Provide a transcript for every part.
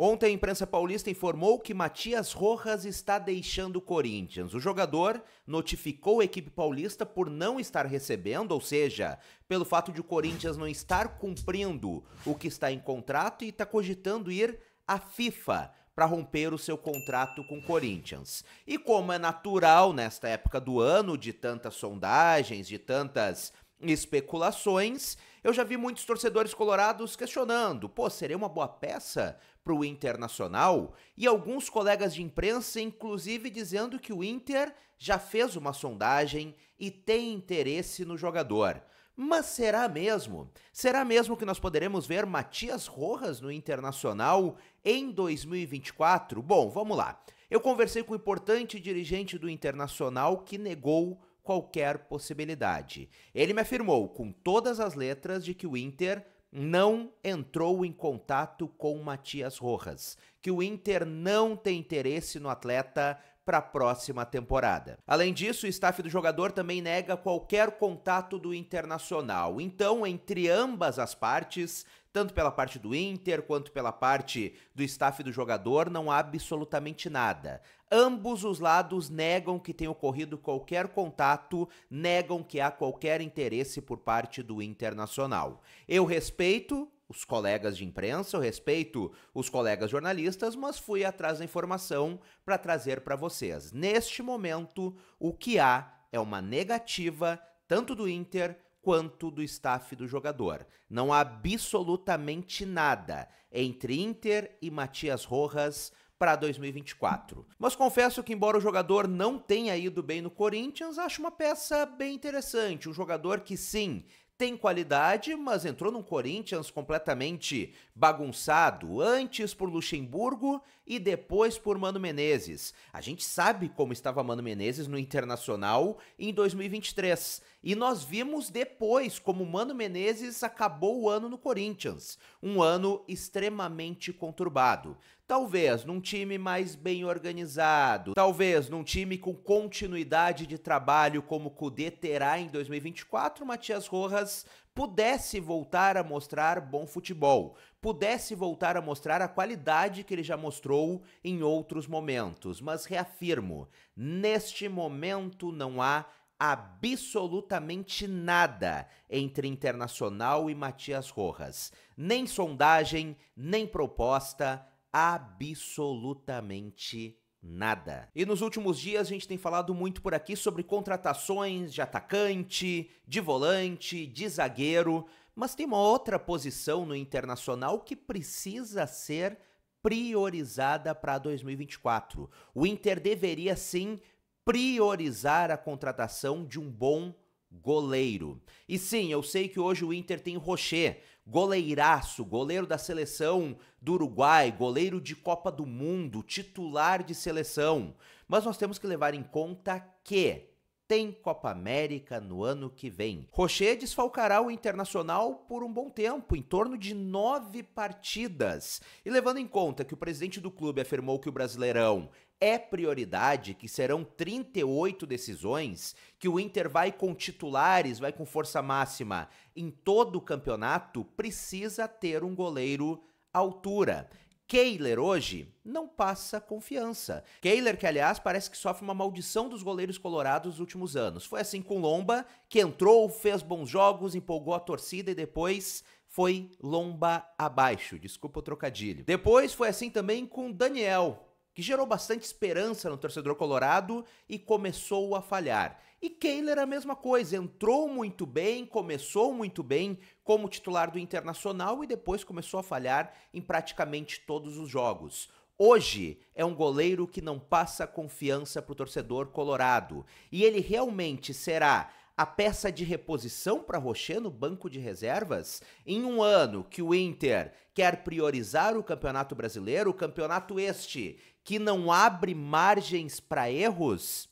Ontem a imprensa paulista informou que Matias Rojas está deixando o Corinthians. O jogador notificou a equipe paulista por não estar recebendo, ou seja, pelo fato de o Corinthians não estar cumprindo o que está em contrato e está cogitando ir à FIFA para romper o seu contrato com o Corinthians. E como é natural nesta época do ano, de tantas sondagens, de tantas especulações, eu já vi muitos torcedores colorados questionando: pô, seria uma boa peça para o Internacional e alguns colegas de imprensa, inclusive, dizendo que o Inter já fez uma sondagem e tem interesse no jogador. Mas será mesmo? Será mesmo que nós poderemos ver Matias Rojas no Internacional em 2024? Bom, vamos lá. Eu conversei com o um importante dirigente do Internacional que negou qualquer possibilidade. Ele me afirmou com todas as letras de que o Inter não entrou em contato com Matias Rojas, que o Inter não tem interesse no atleta para a próxima temporada. Além disso, o staff do jogador também nega qualquer contato do Internacional. Então, entre ambas as partes, tanto pela parte do Inter quanto pela parte do staff do jogador, não há absolutamente nada. Ambos os lados negam que tenha ocorrido qualquer contato, negam que há qualquer interesse por parte do Internacional. Eu respeito os colegas de imprensa, eu respeito os colegas jornalistas, mas fui atrás da informação para trazer para vocês. Neste momento, o que há é uma negativa tanto do Inter quanto do staff do jogador. Não há absolutamente nada entre Inter e Matias Rojas para 2024. Mas confesso que, embora o jogador não tenha ido bem no Corinthians, acho uma peça bem interessante. Um jogador que, sim, tem qualidade, mas entrou num Corinthians completamente bagunçado, antes por Luxemburgo e depois por Mano Menezes. A gente sabe como estava Mano Menezes no Internacional em 2023 e nós vimos depois como Mano Menezes acabou o ano no Corinthians, um ano extremamente conturbado. Talvez num time mais bem organizado, talvez num time com continuidade de trabalho como o Cudê terá em 2024, Matias Rojas pudesse voltar a mostrar bom futebol, pudesse voltar a mostrar a qualidade que ele já mostrou em outros momentos. Mas reafirmo, neste momento não há absolutamente nada entre Internacional e Matias Rojas. Nem sondagem, nem proposta, absolutamente nada. E nos últimos dias a gente tem falado muito por aqui sobre contratações de atacante, de volante, de zagueiro, mas tem uma outra posição no Internacional que precisa ser priorizada para 2024. O Inter deveria sim priorizar a contratação de um bom goleiro. E sim, eu sei que hoje o Inter tem Rocher, goleiraço, goleiro da seleção do Uruguai, goleiro de Copa do Mundo, titular de seleção. Mas nós temos que levar em conta que tem Copa América no ano que vem. Rocher desfalcará o Internacional por um bom tempo, em torno de nove partidas. E levando em conta que o presidente do clube afirmou que o Brasileirão é prioridade, que serão 38 decisões, que o Inter vai com titulares, vai com força máxima em todo o campeonato, precisa ter um goleiro à altura. Kehler hoje não passa confiança. Kehler, que aliás parece que sofre uma maldição dos goleiros colorados nos últimos anos. Foi assim com Lomba, que entrou, fez bons jogos, empolgou a torcida e depois foi lomba abaixo. Desculpa o trocadilho. Depois foi assim também com Daniel, que gerou bastante esperança no torcedor colorado e começou a falhar. E Kehler a mesma coisa, entrou muito bem, começou muito bem como titular do Internacional e depois começou a falhar em praticamente todos os jogos. Hoje é um goleiro que não passa confiança para o torcedor colorado. E ele realmente será a peça de reposição para Rocher no banco de reservas? Em um ano que o Inter quer priorizar o Campeonato Brasileiro, o campeonato este que não abre margens para erros,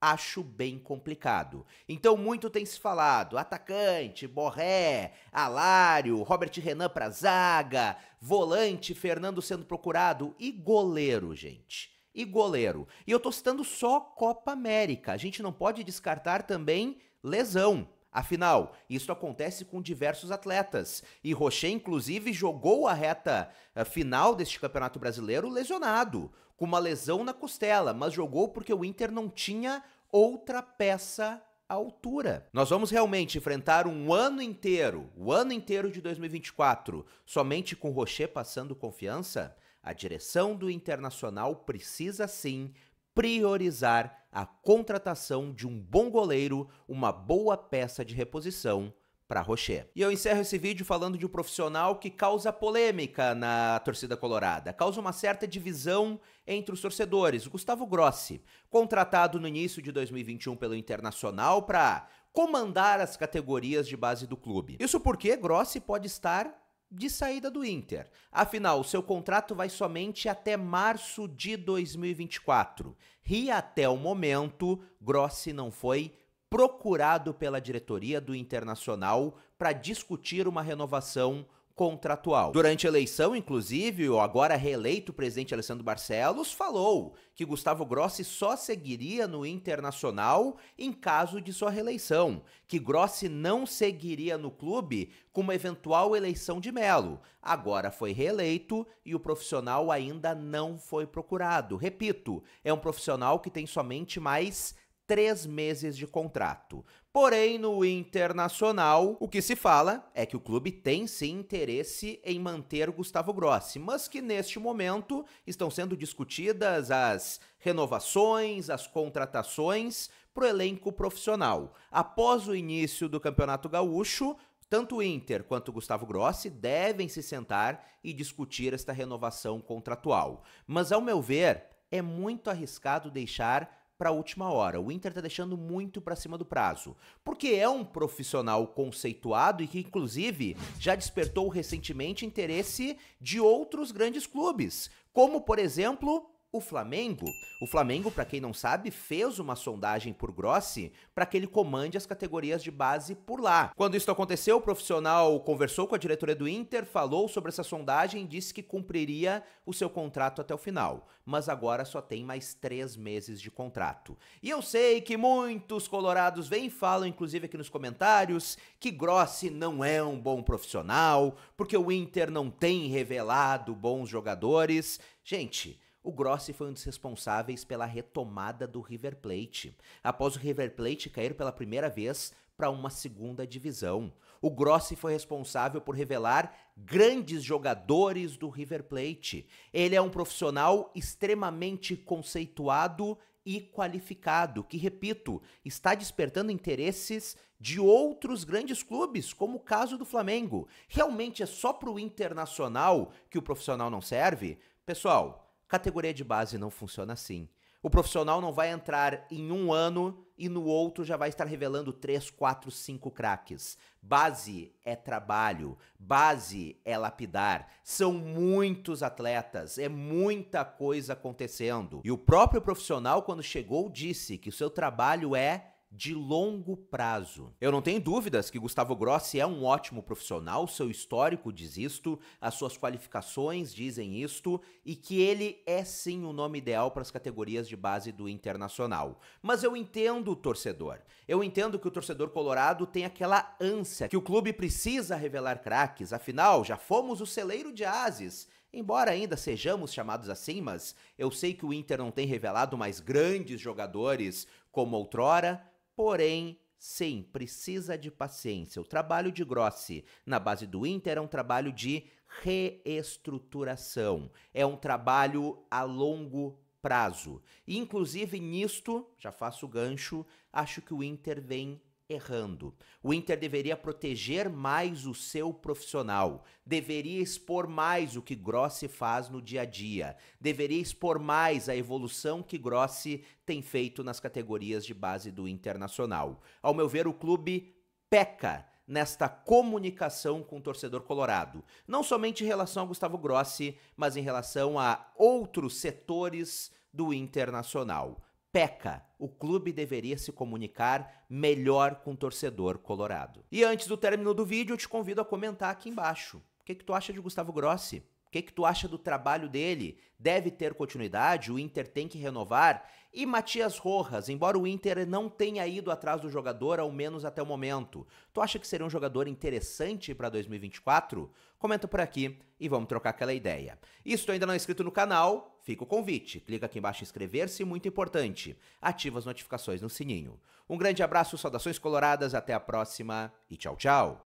acho bem complicado. Então, muito tem se falado: atacante, Borré, Alário, Robert Renan para zaga, volante, Fernando sendo procurado e goleiro, gente. E goleiro. E eu tô citando só Copa América. A gente não pode descartar também lesão. Afinal, isso acontece com diversos atletas e Rocher, inclusive, jogou a reta eh, final deste Campeonato Brasileiro lesionado, com uma lesão na costela, mas jogou porque o Inter não tinha outra peça à altura. Nós vamos realmente enfrentar um ano inteiro, o ano inteiro de 2024, somente com Rocher passando confiança? A direção do Internacional precisa sim priorizar a contratação de um bom goleiro, uma boa peça de reposição para Rocher. E eu encerro esse vídeo falando de um profissional que causa polêmica na torcida colorada, causa uma certa divisão entre os torcedores. Gustavo Grossi, contratado no início de 2021 pelo Internacional para comandar as categorias de base do clube. Isso porque Grossi pode estar de saída do Inter. Afinal, seu contrato vai somente até março de 2024. E até o momento, Grossi não foi procurado pela diretoria do Internacional para discutir uma renovação contratual. Durante a eleição, inclusive, o agora reeleito presidente Alessandro Barcelos falou que Gustavo Grossi só seguiria no Internacional em caso de sua reeleição, que Grossi não seguiria no clube com uma eventual eleição de Melo. Agora foi reeleito e o profissional ainda não foi procurado. Repito, é um profissional que tem somente mais três meses de contrato. Porém, no Internacional, o que se fala é que o clube tem sim interesse em manter Gustavo Grossi, mas que neste momento estão sendo discutidas as renovações, as contratações para o elenco profissional. Após o início do Campeonato Gaúcho, tanto o Inter quanto o Gustavo Grossi devem se sentar e discutir esta renovação contratual. Mas, ao meu ver, é muito arriscado deixar para a última hora. O Inter está deixando muito para cima do prazo, porque é um profissional conceituado e que inclusive já despertou recentemente interesse de outros grandes clubes, como por exemplo o Flamengo, o Flamengo, para quem não sabe, fez uma sondagem por Grossi para que ele comande as categorias de base por lá. Quando isso aconteceu, o profissional conversou com a diretoria do Inter, falou sobre essa sondagem e disse que cumpriria o seu contrato até o final, mas agora só tem mais três meses de contrato. E eu sei que muitos colorados vêm e falam, inclusive aqui nos comentários, que Grossi não é um bom profissional, porque o Inter não tem revelado bons jogadores. Gente, o Grossi foi um dos responsáveis pela retomada do River Plate, após o River Plate cair pela primeira vez para uma segunda divisão. O Grossi foi responsável por revelar grandes jogadores do River Plate. Ele é um profissional extremamente conceituado e qualificado, que, repito, está despertando interesses de outros grandes clubes, como o caso do Flamengo. Realmente é só para o internacional que o profissional não serve? Pessoal, Categoria de base não funciona assim. O profissional não vai entrar em um ano e no outro já vai estar revelando 3, 4, 5 craques. Base é trabalho, base é lapidar. São muitos atletas, é muita coisa acontecendo. E o próprio profissional, quando chegou, disse que o seu trabalho é de longo prazo. Eu não tenho dúvidas que Gustavo Grossi é um ótimo profissional, seu histórico diz isto, as suas qualificações dizem isto e que ele é sim o nome ideal para as categorias de base do Internacional. Mas eu entendo o torcedor. Eu entendo que o torcedor colorado tem aquela ânsia que o clube precisa revelar craques, afinal já fomos o celeiro de ases. Embora ainda sejamos chamados assim, mas eu sei que o Inter não tem revelado mais grandes jogadores como outrora, Porém, sim, precisa de paciência. O trabalho de Grossi na base do Inter é um trabalho de reestruturação, é um trabalho a longo prazo. Inclusive nisto, já faço gancho, acho que o Inter vem errando. O Inter deveria proteger mais o seu profissional, deveria expor mais o que Grossi faz no dia a dia, deveria expor mais a evolução que Grossi tem feito nas categorias de base do Internacional. Ao meu ver, o clube peca nesta comunicação com o torcedor colorado, não somente em relação a Gustavo Grossi, mas em relação a outros setores do Internacional peca. O clube deveria se comunicar melhor com o torcedor colorado. E antes do término do vídeo, eu te convido a comentar aqui embaixo. O que, que tu acha de Gustavo Grossi? que, que tu acha do trabalho dele? Deve ter continuidade? O Inter tem que renovar? E Matias Rojas, embora o Inter não tenha ido atrás do jogador, ao menos até o momento, tu acha que seria um jogador interessante para 2024? Comenta por aqui e vamos trocar aquela ideia. E se tu ainda não é inscrito no canal, fica o convite. Clica aqui embaixo em inscrever-se, muito importante. Ativa as notificações no sininho. Um grande abraço, saudações coloradas, até a próxima e tchau, tchau.